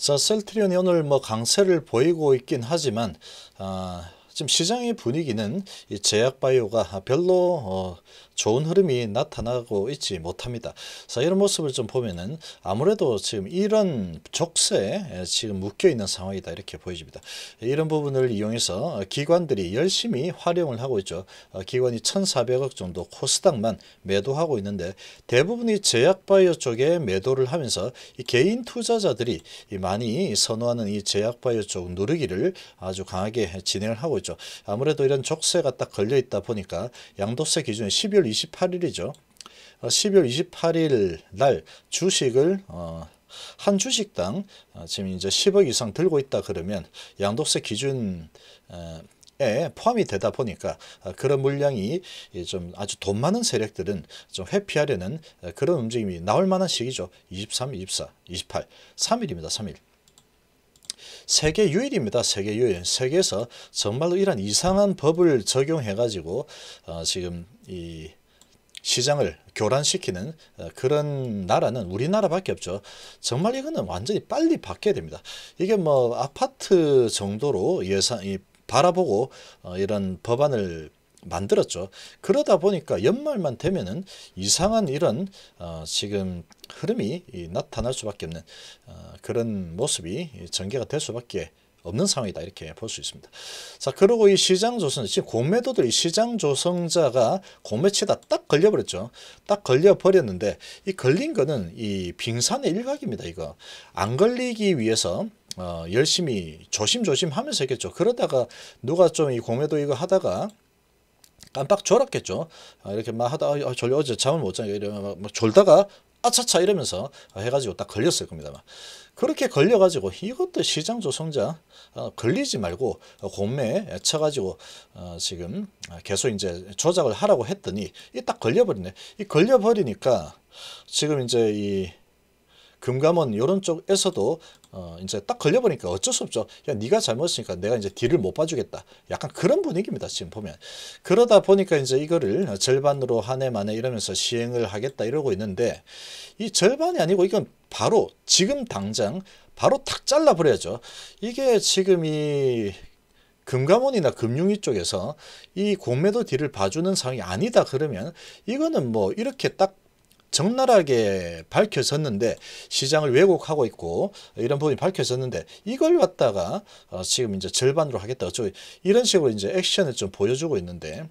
자, 셀트리온이 오늘 뭐 강세를 보이고 있긴 하지만 아, 지금 시장의 분위기는 이 제약바이오가 별로 어, 좋은 흐름이 나타나고 있지 못합니다. 자, 이런 모습을 좀 보면은 아무래도 지금 이런 족쇄에 예, 지금 묶여 있는 상황이다 이렇게 보여집니다. 이런 부분을 이용해서 기관들이 열심히 활용을 하고 있죠. 어, 기관이 1,400억 정도 코스닥만 매도하고 있는데 대부분이 제약바이오 쪽에 매도를 하면서 개인 투자자들이 많이 선호하는 이 제약바이오 쪽 누르기를 아주 강하게 진행을 하고 있죠. 아무래도 이런 족쇄가 딱 걸려 있다 보니까 양도세 기준 12월 2 8일이죠 12월 28일 날 주식을 어, 한 주식당 어, 지금 이제 10억 이상 들고 있다 그러면 양도세 기준 에 포함이 되다 보니까 어, 그런 물량이 좀 아주 돈 많은 세력들은 좀 회피하려는 그런 움직임이 나올 만한 시기죠. 23, 24, 28, 3일입니다. 3일. 세계 유일입니다. 세계 유일. 세계에서 정말로 이런 이상한 법을 적용해가지고 어, 지금 이 시장을 교란시키는 어, 그런 나라는 우리나라밖에 없죠. 정말 이거는 완전히 빨리 바뀌어야 됩니다. 이게 뭐 아파트 정도로 예산 이 바라보고 어, 이런 법안을 만들었죠. 그러다 보니까 연말만 되면은 이상한 이런 어, 지금 흐름이 나타날 수밖에 없는 그런 모습이 전개가 될 수밖에 없는 상황이다 이렇게 볼 수 있습니다. 자 그리고 이 시장 조성 지금 공매도들 이 시장 조성자가 공매치다 딱 걸려버렸죠. 딱 걸려버렸는데 이 걸린 거는 이 빙산의 일각입니다. 이거 안 걸리기 위해서 어, 열심히 조심조심 하면서 했겠죠. 그러다가 누가 좀 이 공매도 이거 하다가 깜빡 졸았겠죠. 아, 이렇게 막 하다 아, 졸려 어제 잠을 못 자니까 이러면 막, 막 졸다가 아차차 이러면서 해가지고 딱 걸렸을 겁니다만 그렇게 걸려가지고 이것도 시장 조성자 어, 걸리지 말고 공매 쳐가지고 어, 지금 계속 이제 조작을 하라고 했더니 이 딱 걸려버리네 이 걸려버리니까 지금 이제 이 금감원 이런 쪽에서도 어 이제 딱 걸려보니까 어쩔 수 없죠. 야 네가 잘못했으니까 내가 이제 뒤를 못 봐주겠다. 약간 그런 분위기입니다. 지금 보면 그러다 보니까 이제 이거를 절반으로 한 해 만에 이러면서 시행을 하겠다 이러고 있는데 이 절반이 아니고 이건 바로 지금 당장 바로 탁 잘라버려야죠. 이게 지금 이 금감원이나 금융위 쪽에서 이 공매도 딜을 봐주는 상황이 아니다 그러면 이거는 뭐 이렇게 딱 적나라하게 밝혀졌는데 시장을 왜곡하고 있고 이런 부분이 밝혀졌는데 이걸 갖다가 어 지금 이제 절반으로 하겠다. 어쩌고 이런 식으로 이제 액션을 좀 보여주고 있는데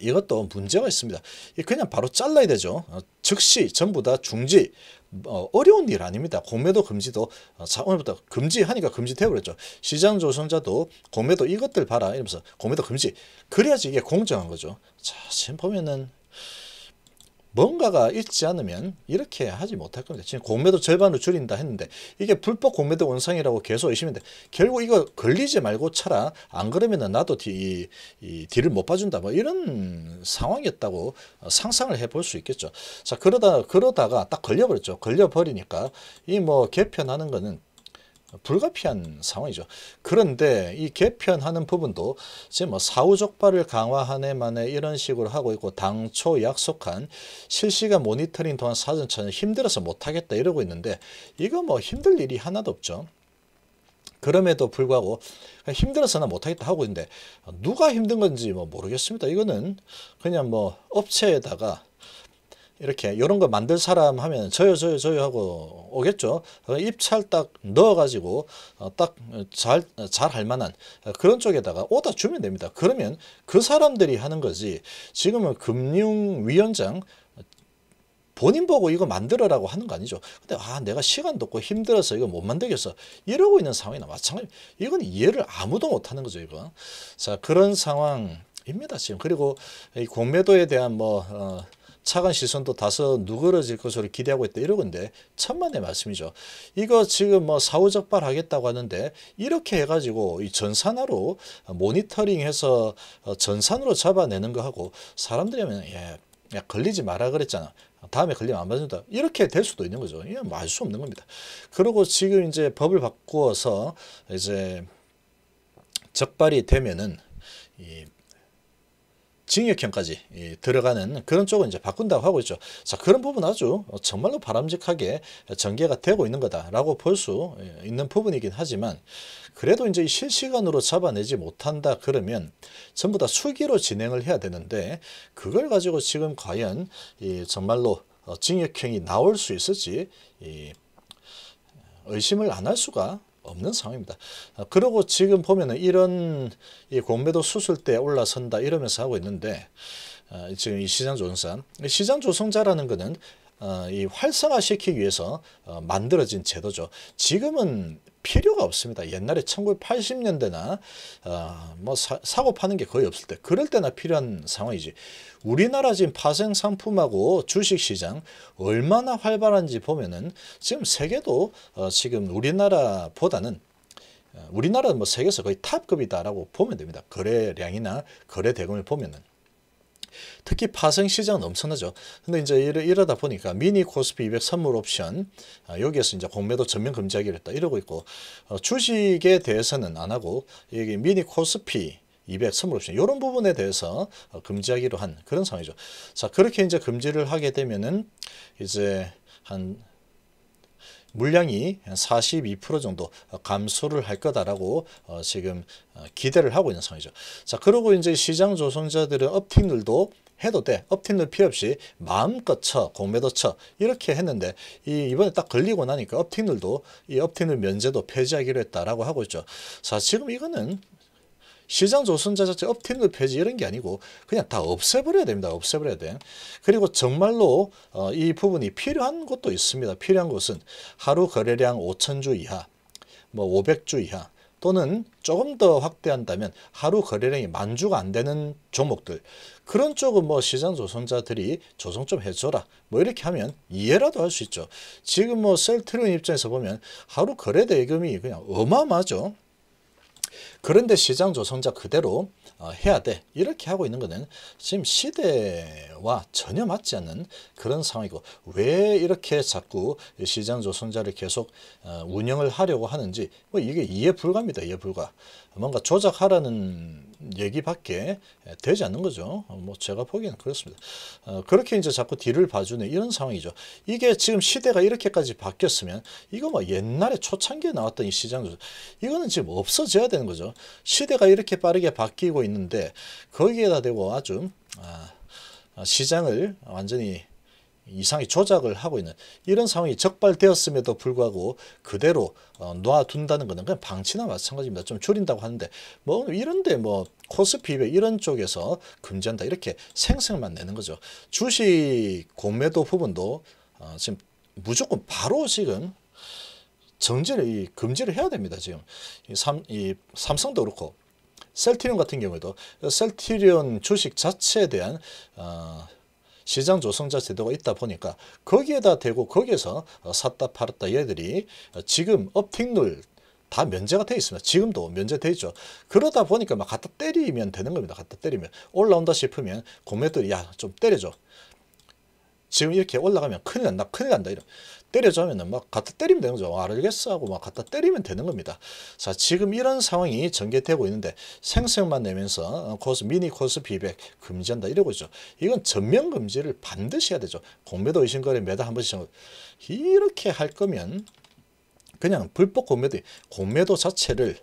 이것도 문제가 있습니다. 그냥 바로 잘라야 되죠. 어, 즉시 전부 다 중지 어, 어려운 일 아닙니다. 공매도 금지도 어, 자 오늘부터 금지하니까 금지되어버렸죠. 시장 조성자도 공매도 이것들 봐라 이러면서 공매도 금지 그래야지 이게 공정한 거죠. 자 지금 보면은 뭔가가 있지 않으면 이렇게 하지 못할 겁니다. 지금 공매도 절반으로 줄인다 했는데 이게 불법 공매도 원상이라고 계속 의심인데 결국 이거 걸리지 말고 차라 안 그러면 나도 뒤, 이, 뒤를 못 봐준다 뭐 이런 상황이었다고 상상을 해 볼 수 있겠죠. 자 그러다 그러다가 딱 걸려버렸죠. 걸려버리니까 이 뭐 개편하는 거는 불가피한 상황이죠. 그런데 이 개편하는 부분도 지금 뭐 사후족발을 강화하네 만에 이런 식으로 하고 있고 당초 약속한 실시간 모니터링 또한 사전처는 힘들어서 못하겠다 이러고 있는데 이거 뭐 힘들 일이 하나도 없죠. 그럼에도 불구하고 힘들어서나 못하겠다 하고 있는데 누가 힘든 건지 뭐 모르겠습니다. 이거는 그냥 뭐 업체에다가 이렇게 이런 거 만들 사람 하면 저요 저요 저요 하고 오겠죠. 입찰 어, 딱 넣어가지고 딱 잘 잘 할 만한 그런 쪽에다가 오다 주면 됩니다. 그러면 그 사람들이 하는 거지 지금은 금융위원장 본인 보고 이거 만들어라고 하는 거 아니죠. 근데 아 내가 시간도 없고 힘들어서 이거 못 만들겠어. 이러고 있는 상황이나 마찬가지. 이건 이해를 아무도 못하는 거죠. 이건. 자 그런 상황입니다. 지금 그리고 이 공매도에 대한 뭐 어, 차관 시선도 다소 누그러질 것으로 기대하고 있다 이러건데 천만의 말씀이죠. 이거 지금 뭐 사후적발 하겠다고 하는데 이렇게 해가지고 이 전산화로 모니터링해서 어, 전산으로 잡아내는 거 하고 사람들이 하면 예. 야, 걸리지 마라 그랬잖아. 다음에 걸리면 안 받는다. 이렇게 될 수도 있는 거죠. 이건 말 알수 없는 겁니다. 그리고 지금 이제 법을 바꾸어서 이제 적발이 되면은 이 징역형까지 예, 들어가는 그런 쪽은 이제 바꾼다고 하고 있죠. 자 그런 부분 아주 정말로 바람직하게 전개가 되고 있는 거다라고 볼수 예, 있는 부분이긴 하지만 그래도 이제 실시간으로 잡아내지 못한다 그러면 전부 다 수기로 진행을 해야 되는데 그걸 가지고 지금 과연 이 정말로 어, 징역형이 나올 수 있을지 이 어, 의심을 안 할 수가 없는 상황입니다. 아, 그리고 지금 보면은 이런 이 공매도 수술대 올라선다 이러면서 하고 있는데 아, 지금 이 시장 조성산 시장 조성자라는 것은 어, 이 활성화시키기 위해서 어, 만들어진 제도죠. 지금은 필요가 없습니다. 옛날에 1980년대나 어, 뭐 사, 고 파는 게 거의 없을 때 그럴 때나 필요한 상황이지. 우리나라 지금 파생 상품하고 주식시장 얼마나 활발한지 보면은 지금 세계도 지금 우리나라보다는 우리나라는 뭐 세계에서 거의 탑급이다라고 보면 됩니다. 거래량이나 거래 대금을 보면은 특히 파생 시장은 엄청나죠. 근데 이제 이러, 다 보니까 미니 코스피 200 선물 옵션 아, 여기에서 이제 공매도 전면 금지하기로 했다 이러고 있고 어, 주식에 대해서는 안 하고 여기 미니 코스피 200 선물 옵션 이런 부분에 대해서 어, 금지하기로 한 그런 상황이죠. 자 그렇게 이제 금지를 하게 되면은 이제 한 물량이 42% 정도 감소를 할 거다라고 어, 지금 어, 기대를 하고 있는 상황이죠. 자, 그러고 이제 시장 조성자들은 업팅들도 해도 돼. 업팅들 피해 없이 마음껏 쳐, 공매도 쳐. 이렇게 했는데 이 이번에 딱 걸리고 나니까 업팅들도 이 업팅들 면제도 폐지하기로 했다라고 하고 있죠. 자, 지금 이거는 시장 조선자 자체 업팀 높폐지 이런 게 아니고 그냥 다 없애버려야 됩니다. 없애버려야 돼. 그리고 정말로 어, 이 부분이 필요한 것도 있습니다. 필요한 것은 하루 거래량 5천주 이하, 뭐 500주 이하, 또는 조금 더 확대한다면 하루 거래량이 만주가 안 되는 종목들 그런 쪽은 뭐 시장 조선자들이 조성좀 해줘라 뭐 이렇게 하면 이해라도 할 수 있죠 지금 뭐 셀트리온 입장에서 보면 하루 거래 대금이 그냥 어마어마하죠 그런데 시장 조성자 그대로 어, 해야 돼 이렇게 하고 있는 것은 지금 시대와 전혀 맞지 않는 그런 상황이고 왜 이렇게 자꾸 시장 조성자를 계속 어, 운영을 하려고 하는지 뭐 이게 이해 불가입니다 이해 불가 뭔가 조작하라는 얘기밖에 되지 않는 거죠. 어, 뭐 제가 보기에는 그렇습니다. 어, 그렇게 이제 자꾸 뒤를 봐주는 이런 상황이죠. 이게 지금 시대가 이렇게까지 바뀌었으면 이거 뭐 옛날에 초창기에 나왔던 이 시장 이거는 지금 없어져야 되는 거죠. 시대가 이렇게 빠르게 바뀌고 있는데 거기에다 대고 아주 아, 아, 시장을 완전히 이상의 조작을 하고 있는 이런 상황이 적발되었음에도 불구하고 그대로 어, 놔둔다는 것은 그냥 방치나 마찬가지입니다. 좀 줄인다고 하는데 뭐 이런데 뭐 코스피 이런 쪽에서 금지한다 이렇게 생색만 내는 거죠. 주식 공매도 부분도 어, 지금 무조건 바로 지금 정지를 이 금지를 해야 됩니다. 지금 이, 삼, 이 삼성도 그렇고 셀티리온 같은 경우에도 셀티리온 주식 자체에 대한 어, 시장 조성자 제도가 있다 보니까 거기에다 대고 거기에서 어, 샀다 팔았다 얘들이 어, 지금 업틱률 다 면제가 돼 있습니다. 지금도 면제돼 있죠. 그러다 보니까 막 갖다 때리면 되는 겁니다. 갖다 때리면 올라온다 싶으면 고매들이 야 좀 때려줘. 지금 이렇게 올라가면 큰일 난다 큰일 난다 이런 때려주면은 막 갖다 때리면 되는 거죠. 알겠어 하고 막 갖다 때리면 되는 겁니다. 자 지금 이런 상황이 전개되고 있는데 생색만 내면서 어, 코스 미니 코스 비백 금지한다 이러고 있죠. 이건 전면 금지를 반드시 해야 되죠. 공매도 의심거래 매달 한 번씩 이렇게 할 거면 그냥 불법 공매도 공매도 자체를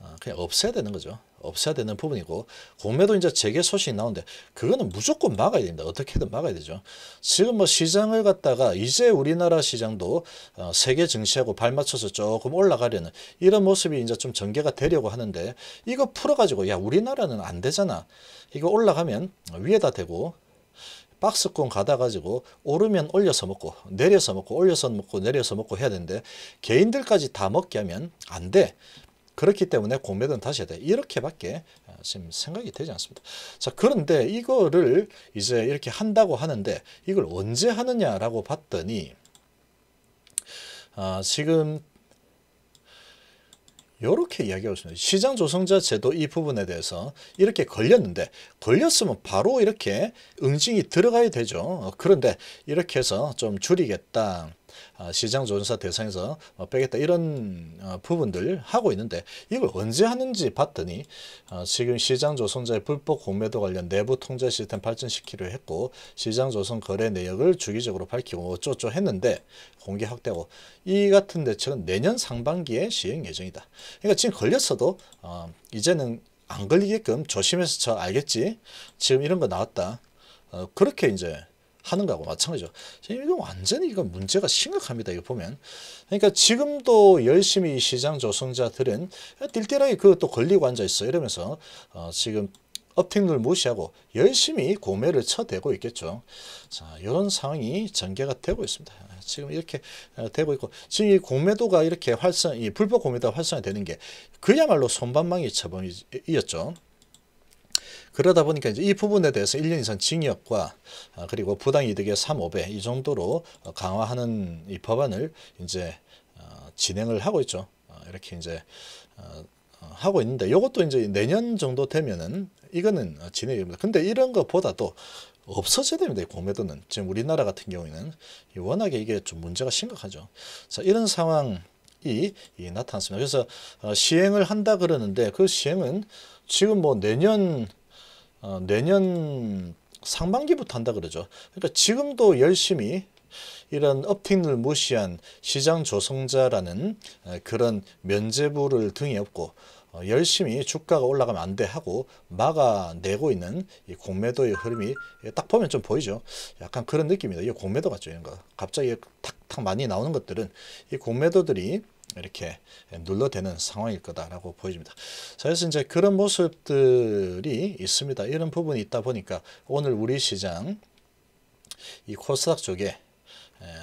어, 그냥 없애야 되는 거죠. 없애야 되는 부분이고 공매도 이제 재개 소식이 나오는데 그거는 무조건 막아야 됩니다. 어떻게든 막아야 되죠. 지금 뭐 시장을 갖다가 이제 우리나라 시장도 어, 세계 증시하고 발맞춰서 조금 올라가려는 이런 모습이 이제 좀 전개가 되려고 하는데 이거 풀어가지고 야 우리나라는 안 되잖아. 이거 올라가면 위에다 대고 박스권 가다가지고 오르면 올려서 먹고 내려서 먹고 올려서 먹고 내려서 먹고 해야 되는데 개인들까지 다 먹게 하면 안 돼. 그렇기 때문에 공매도는 다시 해야 돼. 이렇게밖에 어, 지금 생각이 되지 않습니다. 자, 그런데 이거를 이제 이렇게 한다고 하는데 이걸 언제 하느냐라고 봤더니 아, 지금 이렇게 이야기하고 있습니다. 시장 조성자 제도 이 부분에 대해서 이렇게 걸렸는데 걸렸으면 바로 이렇게 응징이 들어가야 되죠. 어, 그런데 이렇게 해서 좀 줄이겠다. 아, 시장 조사 대상에서 어, 빼겠다 이런 어, 부분들 하고 있는데 이걸 언제 하는지 봤더니 어, 지금 시장 조선자의 불법 공매도 관련 내부 통제 시스템 발전시키려 했고 시장 조선 거래 내역을 주기적으로 밝히고 어쩌쩌 했는데 공개 확대하고 이 같은 대책은 내년 상반기에 시행 예정이다. 그러니까 지금 걸렸어도 이제는 안 걸리게끔 조심해서 저 알겠지? 지금 이런 거 나왔다. 그렇게 이제 하는 거하고 마찬가지죠. 이거 완전히 이거 문제가 심각합니다. 이거 보면. 그러니까 지금도 열심히 시장 조성자들은 딜딜하게 그것도 걸리고 앉아 있어 이러면서 어, 지금 업팅률 무시하고 열심히 고매를 쳐대고 있겠죠. 자, 이런 상황이 전개가 되고 있습니다. 지금 이렇게 어, 되고 있고 지금 이 공매도가 이렇게 활성, 이 불법 공매도가 활성화되는 게 그야말로 손반망이 처방이었죠. 그러다 보니까 이제 이 부분에 대해서 1년 이상 징역과 아, 그리고 부당이득의 3, 5배 이 정도로 어, 강화하는 이 법안을 이제 어, 진행을 하고 있죠. 어, 이렇게 이제 하고 있는데 이것도 이제 내년 정도 되면은 이거는 진행입니다 근데 이런 것보다도 없어져야 됩니다. 공매도는. 지금 우리나라 같은 경우에는 워낙에 이게 좀 문제가 심각하죠. 자, 이런 상황이 나타났습니다. 그래서 시행을 한다 그러는데 그 시행은 지금 뭐 내년 어, 내년 상반기부터 한다 그러죠. 그러니까 지금도 열심히 이런 업팅을 무시한 시장 조성자라는 그런 면제부를 등에 업고 어, 열심히 주가가 올라가면 안돼 하고 막아내고 있는 이 공매도의 흐름이 딱 보면 좀 보이죠. 약간 그런 느낌이다. 이 공매도 같죠. 이런 거. 갑자기 탁탁 많이 나오는 것들은 이 공매도들이 이렇게 눌러대는 상황일 거다라고 보여니다 그래서 이제 그런 모습들이 있습니다. 이런 부분이 있다 보니까 오늘 우리 시장 이 코스닥 쪽에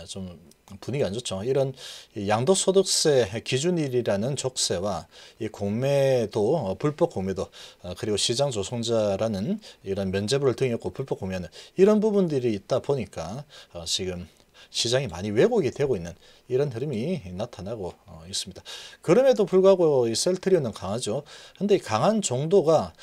좀 분위기 안 좋죠. 이런 양도소득세 기준일이라는 족세와 이 공매도 어, 불법 공매도 어, 그리고 시장 조성자라는 이런 면제부를 등에 있 불법 공매는 이런 부분들이 있다 보니까 어, 지금 시장이 많이 왜곡이 되고 있는 이런 흐름이 나타나고 어, 있습니다. 그럼에도 불구하고 셀트리온은 강하죠. 근데 강한 정도가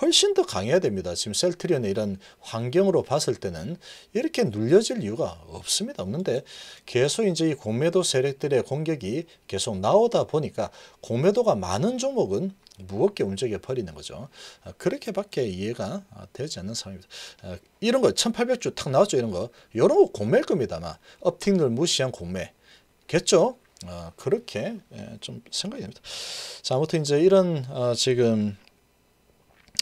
훨씬 더 강해야 됩니다. 지금 셀트리온의 이런 환경으로 봤을 때는 이렇게 눌려질 이유가 없습니다. 없는데 계속 이제 이 공매도 세력들의 공격이 계속 나오다 보니까 공매도가 많은 종목은 무겁게 움직여 버리는 거죠. 아, 그렇게밖에 이해가 되지 않는 상황입니다. 아, 이런 거 1800주 탁 나왔죠. 이런 거. 이런 거 공매일 겁니다. 막 업팅을 무시한 공매겠죠. 아, 그렇게 예, 좀 생각이 됩니다. 자, 아무튼 이제 이런 지금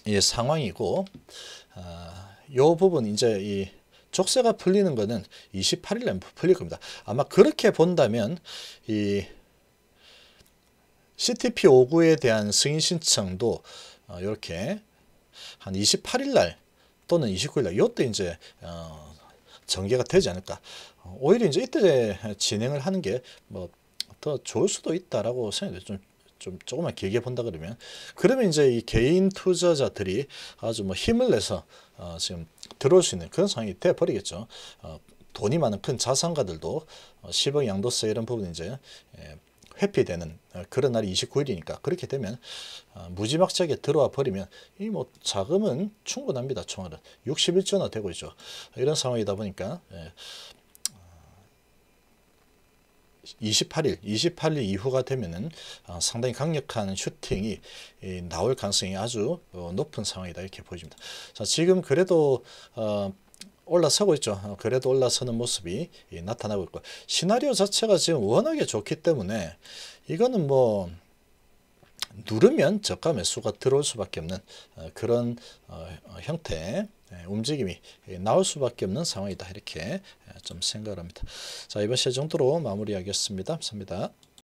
예, 상황이고 어, 요 부분 이제 이 족쇄가 풀리는 거는 28일 내 풀릴 겁니다. 아마 그렇게 본다면 이 CTP 5구에 대한 승인 신청도 어, 이렇게 한 28일 날 또는 29일 날 이때 이제 어, 전개가 되지 않을까. 오히려 이제 이때 진행을 하는 게 뭐 더 좋을 수도 있다라고 생각이 좀좀 조금만 길게 본다 그러면 그러면 이제 이 개인 투자자들이 아주 뭐 힘을 내서 어, 지금 들어올 수 있는 그런 상황이 돼 버리겠죠. 어, 돈이 많은 큰 자산가들도 어, 10억 양도세 이런 부분 이제 예, 회피되는 어, 그런 날이 29일이니까 그렇게 되면 어, 무지막지하게 들어와 버리면 이 뭐 자금은 충분합니다. 총알은 61조나 되고 있죠. 이런 상황이다 보니까 예. 28일, 28일 이후가 되면은 아, 상당히 강력한 슈팅이 나올 가능성이 아주 어, 높은 상황이다 이렇게 보여집니다. 자, 지금 그래도 어, 올라서고 있죠. 어, 그래도 올라서는 모습이 나타나고 있고 시나리오 자체가 지금 워낙에 좋기 때문에 이거는 뭐 누르면 저가 매수가 들어올 수밖에 없는 어, 그런 어, 어, 형태 예, 움직임이 나올 수밖에 없는 상황이다 이렇게 예, 좀 생각을 합니다. 자 이번 시간 정도로 마무리하겠습니다. 감사합니다.